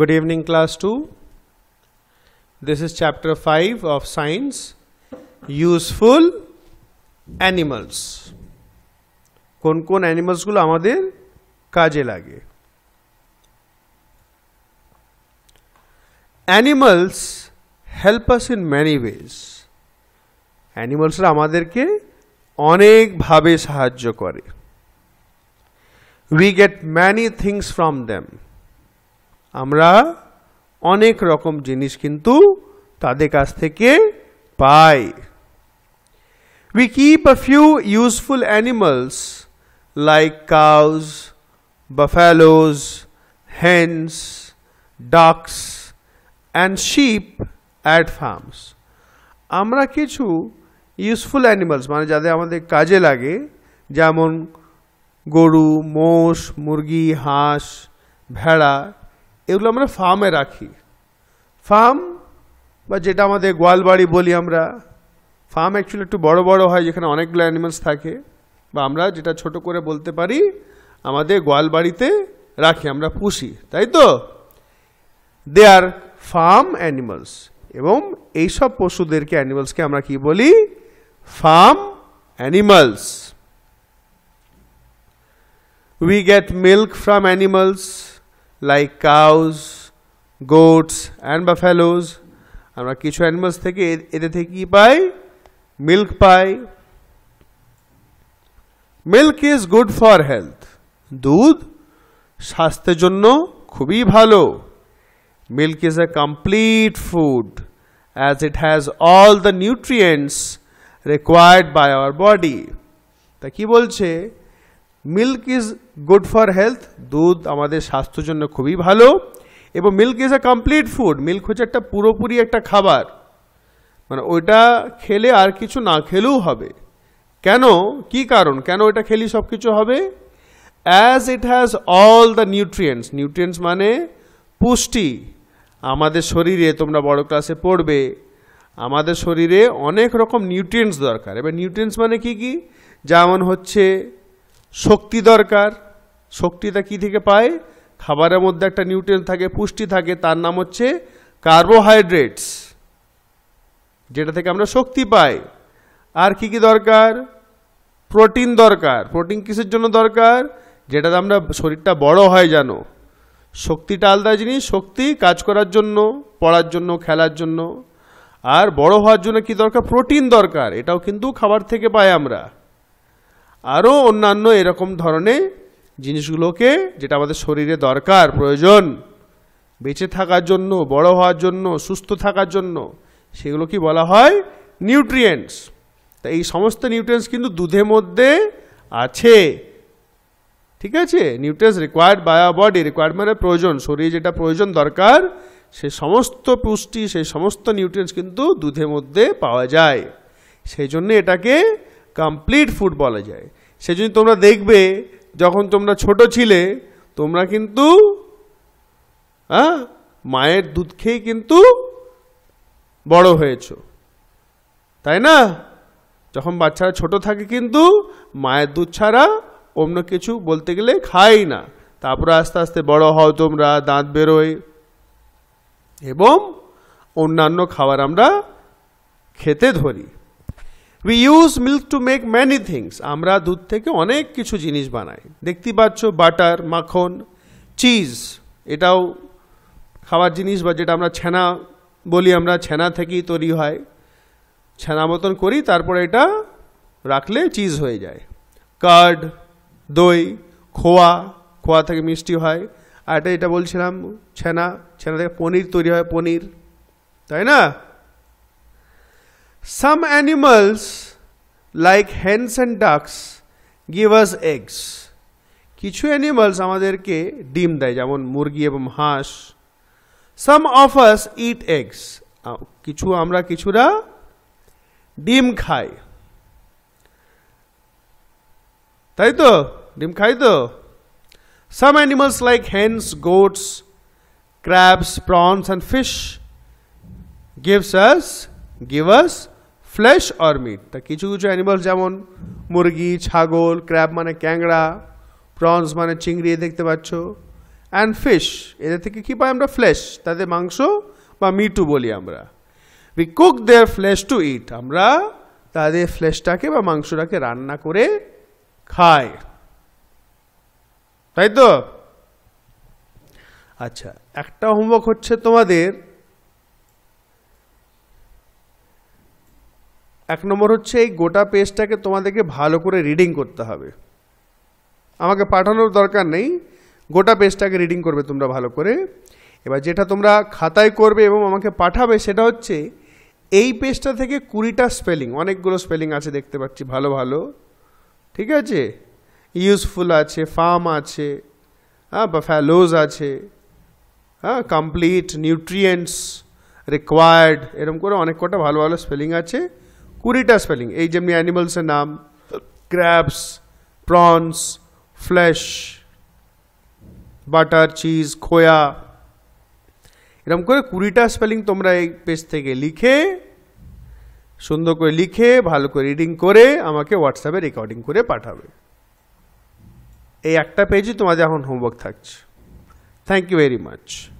good evening class 2 this is chapter 5 of science useful animals কোন কোন animals গুলো আমাদের কাজে লাগে animals help us in many ways অ্যানিমালসরা আমাদেরকে অনেকভাবে সাহায্য করে we get many things from them আমরা অনেক রকম জিনিস কিন্তু তাদের কাছ থেকে পাই we keep a few useful animals like cows buffaloes hens ducks and sheep at farms আমরা কিছু ইউজফুল অ্যানিমালস মানে যাদের আমাদের কাজে লাগে যেমন গরু মোষ মুরগি হাঁস ভেড়া এগুলো আমরা ফার্মে রাখি ফার্ম বা যেটা আমাদের গোয়ালবাড়ি বলি আমরা ফার্ম অ্যাকচুয়ালি একটু বড় বড় হয় যেখানে অনেকগুলো অ্যানিমালস থাকে বা আমরা যেটা ছোট করে বলতে পারি আমাদের গোয়ালবাড়িতে রাখি আমরা পুষি তাই তো দে আর ফার্ম অ্যানিমালস এবং এইসব পশুদেরকে অ্যানিমালসকে আমরা কি বলি farm animals We get milk from animals like cows, goats and buffaloes. আমরা কিছু animals থেকে এতে থেকে কি Milk pi. Milk is good for health. দুধ স্বাস্থ্যের জন্য খুবই Milk is a complete food as it has all the nutrients required by our body. তা কি milk is good for health দুধ আমাদের স্বাস্থ্যের জন্য খুবই ভালো এবং milk is a complete food milk হচ্ছে একটা পুরোপুরি একটা খাবার মানে ওইটা খেলে আর কিছু না খেলেও হবে কেন কি কারণ কেন ওইটা খেলি সব কিছু হবে as it has all the nutrients nutrients মানে পুষ্টি আমাদের শরীরে তোমরা বড় ক্লাসে পড়বে আমাদের শরীরে অনেক রকম নিউট্রিয়েন্টস দরকার এবার নিউট্রিয়েন্টস মানে কি কি যেমন হচ্ছে শক্তি দরকার শক্তিটা কি থেকে পায় খাবারের মধ্যে একটা নিউট্রিয়েন্ট থাকে পুষ্টি থাকে তার নাম হচ্ছে কার্বোহাইড্রেটস যেটা থেকে আমরা শক্তি পাই আর কি কি দরকার প্রোটিন দরকার প্রোটিন কিসের জন্য দরকার যেটাতে আমরা শরীরটা বড় হয় যেন শক্তিটা আলাদা জিনিস শক্তি কাজ করার জন্য পড়ার জন্য খেলার জন্য আর বড় হওয়ার জন্য কি দরকার প্রোটিন দরকার এটাও কিন্তু খাবার থেকে পাই আমরা আরও অন্যান্য এরকম ধরনের জিনিসগুলোকে যেটা আমাদের শরীরে দরকার প্রয়োজন বেঁচে থাকার জন্য বড় হওয়ার জন্য সুস্থ থাকার জন্য সেগুলো কি বলা হয় নিউট্রিয়েন্টস তা এই সমস্ত নিউট্রিয়েন্টস কিন্তু দুধের মধ্যে আছে ঠিক আছে nutrients required by a body required মানে প্রয়োজন শরীরে যেটা প্রয়োজন দরকার সে সমস্ত পুষ্টি সেই সমস্ত নিউট্রিয়েন্টস কিন্তু দুধের মধ্যে পাওয়া যায় সেই জন্য এটাকে কমপ্লিট ফুড বলা যায় সেজন্য তোমরা দেখবে যখন তোমরা ছোট ছিলে তোমরা কিন্তু হ্যাঁ মায়ের দুধ খেয়ে কিন্তু বড় হয়েছ তাই না যখন বাচ্চারা ছোট থাকে কিন্তু মায়ের দুধ ছাড়া অন্য কিছু বলতে গেলে খাই না তারপরে আস্তে আস্তে বড় হও তোমরা দাঁত বেরোয় এবং অন্যান্য খাবার আমরা খেতে ধরি we use milk to make many things আমরা দুধ থেকে অনেক কিছু জিনিস বানাই দেখতে পাচ্ছ বাটার মাখন চিজ এটাও খাওয়ার জিনিস বা যেটা আমরা ছানা বলি আমরা ছানা থেকেই তৈরি হয় ছানা মতন করি তারপরে এটা রাখলে চিজ হয়ে যায় কার্ড দই খোয়া খোয়া থেকে মিষ্টি হয় আর এটা এটা বলছিলাম ছানা ছানা থেকে পনির তৈরি হয় পনির তাই না Some animals like hens and ducks give us eggs. Kichu animals amaderke dim dai jemon murgi ebong hash. Some of us eat eggs. Kichu amra kichura dim khai. Tai to dim khai to. Some animals like hens, goats, crabs, prawns and fish gives us gives us flesh or meat তা কিছু কিছু animals যেমন মুরগি ছাগল crab মানে ক্যাংড়া prawns মানে চিংড়ি দেখতে পাচ্ছ অ্যান্ড ফিশ এদের থেকে কী পাই আমরা ফ্লেশ তাদের মাংস বা মিটু বলি আমরা we cook their flesh to eat আমরা তাদের ফ্লেশটাকে বা মাংসটাকে রান্না করে খাই তাই তো আচ্ছা একটা হোমওয়ার্ক হচ্ছে তোমাদের এক নম্বর হচ্ছে এই গোটা পেজটাকে তোমাদেরকে ভালো করে রিডিং করতে হবে আমাকে পাঠানোর দরকার নেই গোটা পেজটাকে রিডিং করবে তোমরা ভালো করে এবার যেটা তোমরা খাতায় করবে এবং আমাকে পাঠাবে সেটা হচ্ছে এই পেজটা থেকে কুড়িটা স্পেলিং অনেকগুলো স্পেলিং আছে দেখতে পাচ্ছি ভালো ভালো ঠিক আছে ইউজফুল আছে ফার্ম আছে হ্যাঁ বা ফ্যালোজ আছে হ্যাঁ কমপ্লিট নিউট্রিয়েন্টস রিকোয়ার্ড এরকম করে অনেক কটা ভালো ভালো স্পেলিং আছে কুড়িটা স্পেলিং এই যেমনি অ্যানিমালসের নাম crabs prawns flesh butter cheese খোয়া এরকম করে কুড়িটা স্পেলিং তোমরা এই পেজ থেকে লিখে সুন্দর করে লিখে ভালো করে রিডিং করে আমাকে হোয়াটসঅ্যাপে রেকর্ডিং করে পাঠাবে এই একটা পেজই তোমাদের এখন হোমওয়ার্ক থাকছে থ্যাংক ইউ ভেরি মাচ